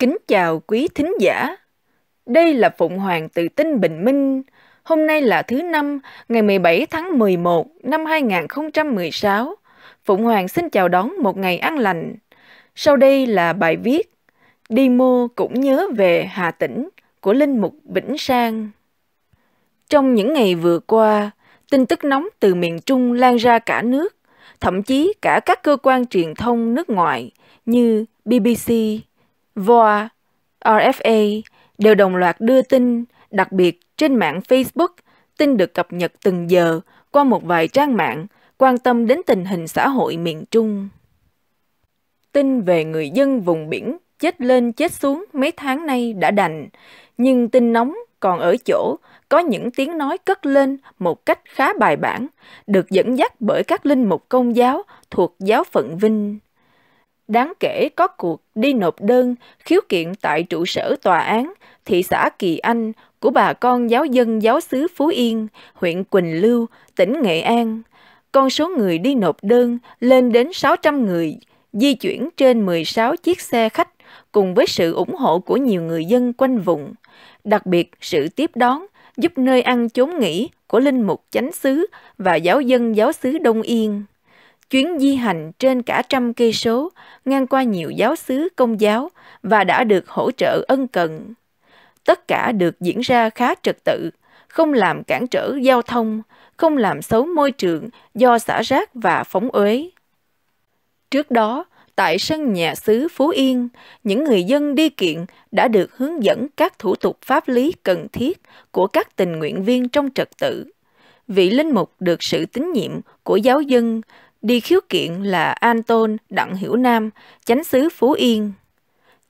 Kính chào quý thính giả. Đây là Phụng Hoàng Tự Tinh Bình Minh. Hôm nay là thứ năm, ngày 17 tháng 11 năm 2016. Phụng Hoàng xin chào đón một ngày an lành. Sau đây là bài viết Đi mua cũng nhớ về Hà Tĩnh của Linh Mục Vĩnh Sang. Trong những ngày vừa qua, tin tức nóng từ miền Trung lan ra cả nước, thậm chí cả các cơ quan truyền thông nước ngoài như BBC, VOA, RFA đều đồng loạt đưa tin, đặc biệt trên mạng Facebook, tin được cập nhật từng giờ qua một vài trang mạng quan tâm đến tình hình xã hội miền Trung. Tin về người dân vùng biển chết lên chết xuống mấy tháng nay đã đành, nhưng tin nóng còn ở chỗ có những tiếng nói cất lên một cách khá bài bản, được dẫn dắt bởi các linh mục công giáo thuộc giáo phận Vinh. Đáng kể có cuộc đi nộp đơn khiếu kiện tại trụ sở tòa án thị xã Kỳ Anh của bà con giáo dân giáo xứ Phú Yên, huyện Quỳnh Lưu, tỉnh Nghệ An. Con số người đi nộp đơn lên đến 600 người, di chuyển trên 16 chiếc xe khách cùng với sự ủng hộ của nhiều người dân quanh vùng. Đặc biệt, sự tiếp đón giúp nơi ăn chốn nghỉ của linh mục chánh xứ và giáo dân giáo xứ Đông Yên chuyến di hành trên cả trăm cây số, ngang qua nhiều giáo xứ công giáo và đã được hỗ trợ ân cần. Tất cả được diễn ra khá trật tự, không làm cản trở giao thông, không làm xấu môi trường do xả rác và phóng uế. Trước đó, tại sân nhà xứ Phú Yên, những người dân đi kiện đã được hướng dẫn các thủ tục pháp lý cần thiết của các tình nguyện viên trong trật tự. Vị linh mục được sự tín nhiệm của giáo dân, Đi khiếu kiện là An Tôn Đặng Hiểu Nam, chánh xứ Phú Yên.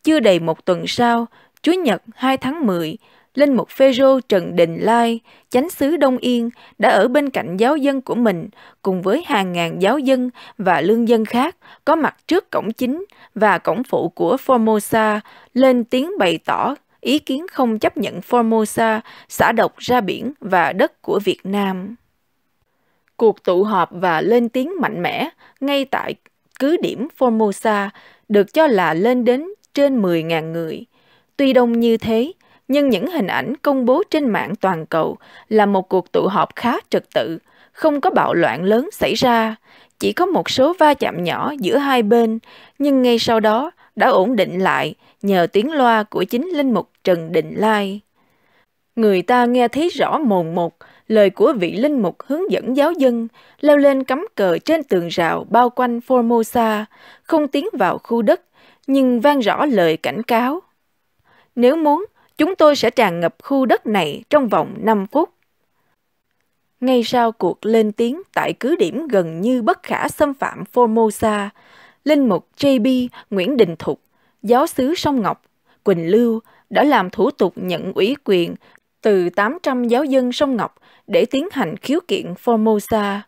Chưa đầy một tuần sau, Chúa Nhật 2 tháng 10, Linh Mục Phê Rô Trần Đình Lai, chánh xứ Đông Yên, đã ở bên cạnh giáo dân của mình, cùng với hàng ngàn giáo dân và lương dân khác, có mặt trước cổng chính và cổng phụ của Formosa, lên tiếng bày tỏ ý kiến không chấp nhận Formosa, xả độc ra biển và đất của Việt Nam. Cuộc tụ họp và lên tiếng mạnh mẽ ngay tại cứ điểm Formosa được cho là lên đến trên 10.000 người. Tuy đông như thế, nhưng những hình ảnh công bố trên mạng toàn cầu là một cuộc tụ họp khá trật tự, không có bạo loạn lớn xảy ra, chỉ có một số va chạm nhỏ giữa hai bên, nhưng ngay sau đó đã ổn định lại nhờ tiếng loa của chính linh mục Trần Định Lai. Người ta nghe thấy rõ mồn một lời của vị linh mục hướng dẫn giáo dân leo lên cắm cờ trên tường rào bao quanh Formosa, không tiến vào khu đất, nhưng vang rõ lời cảnh cáo. Nếu muốn, chúng tôi sẽ tràn ngập khu đất này trong vòng 5 phút. Ngay sau cuộc lên tiếng tại cứ điểm gần như bất khả xâm phạm Formosa, Linh mục JB Nguyễn Đình Thục, giáo sứ Sông Ngọc, Quỳnh Lưu đã làm thủ tục nhận ủy quyền từ 800 giáo dân sông Ngọc để tiến hành khiếu kiện Formosa.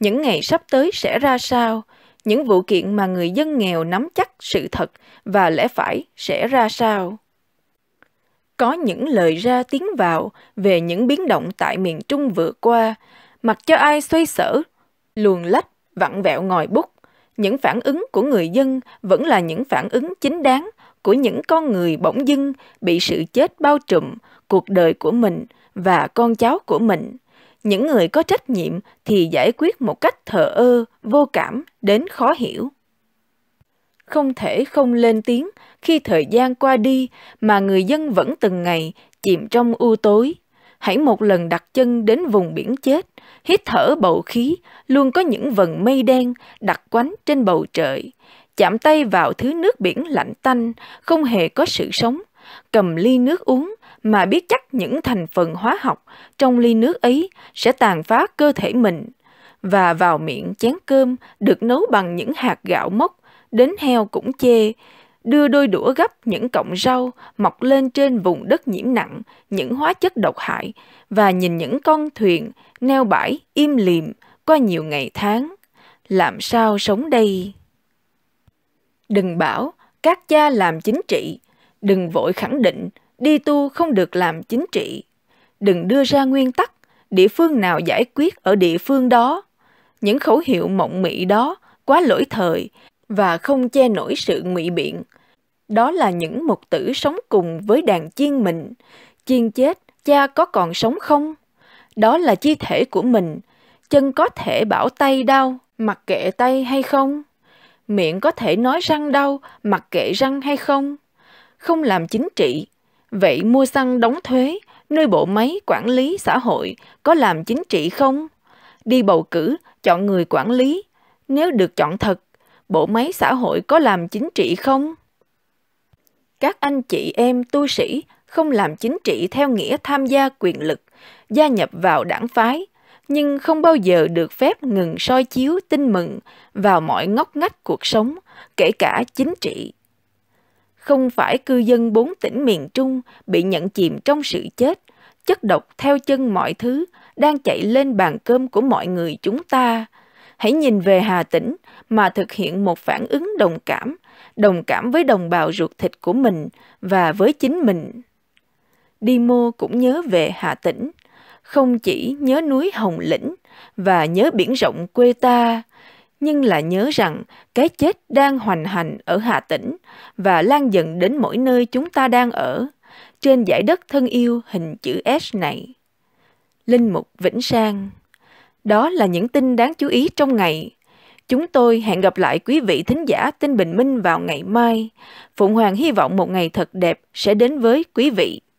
Những ngày sắp tới sẽ ra sao? Những vụ kiện mà người dân nghèo nắm chắc sự thật và lẽ phải sẽ ra sao? Có những lời ra tiếng vào về những biến động tại miền Trung vừa qua, mặc cho ai xoay sở, luồn lách, vặn vẹo ngòi bút. Những phản ứng của người dân vẫn là những phản ứng chính đáng của những con người bỗng dưng bị sự chết bao trùm cuộc đời của mình và con cháu của mình những người có trách nhiệm thì giải quyết một cách thờ ơ vô cảm đến khó hiểu không thể không lên tiếng khi thời gian qua đi mà người dân vẫn từng ngày chìm trong u tối hãy một lần đặt chân đến vùng biển chết hít thở bầu khí luôn có những vần mây đen đặt quánh trên bầu trời chạm tay vào thứ nước biển lạnh tanh, không hề có sự sống, cầm ly nước uống mà biết chắc những thành phần hóa học trong ly nước ấy sẽ tàn phá cơ thể mình và vào miệng chén cơm được nấu bằng những hạt gạo mốc, đến heo cũng chê, đưa đôi đũa gấp những cọng rau mọc lên trên vùng đất nhiễm nặng những hóa chất độc hại và nhìn những con thuyền neo bãi im lìm qua nhiều ngày tháng. Làm sao sống đây? Đừng bảo các cha làm chính trị, đừng vội khẳng định đi tu không được làm chính trị. Đừng đưa ra nguyên tắc địa phương nào giải quyết ở địa phương đó. Những khẩu hiệu mộng mị đó quá lỗi thời và không che nổi sự ngụy biện. Đó là những mục tử sống cùng với đàn chiên mình. Chiên chết, cha có còn sống không? Đó là chi thể của mình. Chân có thể bảo tay đau, mặc kệ tay hay không? miệng có thể nói răng đau mặc kệ răng hay không. Không làm chính trị, vậy mua xăng đóng thuế, nơi bộ máy quản lý xã hội có làm chính trị không? Đi bầu cử, chọn người quản lý, nếu được chọn thật, bộ máy xã hội có làm chính trị không? Các anh chị em tu sĩ không làm chính trị theo nghĩa tham gia quyền lực, gia nhập vào đảng phái, nhưng không bao giờ được phép ngừng soi chiếu tin mừng vào mọi ngóc ngách cuộc sống, kể cả chính trị. Không phải cư dân bốn tỉnh miền Trung bị nhận chìm trong sự chết, chất độc theo chân mọi thứ đang chạy lên bàn cơm của mọi người chúng ta. Hãy nhìn về Hà Tĩnh mà thực hiện một phản ứng đồng cảm, đồng cảm với đồng bào ruột thịt của mình và với chính mình. Đi mô cũng nhớ về Hà Tĩnh không chỉ nhớ núi Hồng Lĩnh và nhớ biển rộng quê ta, nhưng là nhớ rằng cái chết đang hoành hành ở Hà Tĩnh và lan dần đến mỗi nơi chúng ta đang ở, trên giải đất thân yêu hình chữ S này. Linh Mục Vĩnh Sang Đó là những tin đáng chú ý trong ngày. Chúng tôi hẹn gặp lại quý vị thính giả tin Bình Minh vào ngày mai. Phụng Hoàng hy vọng một ngày thật đẹp sẽ đến với quý vị.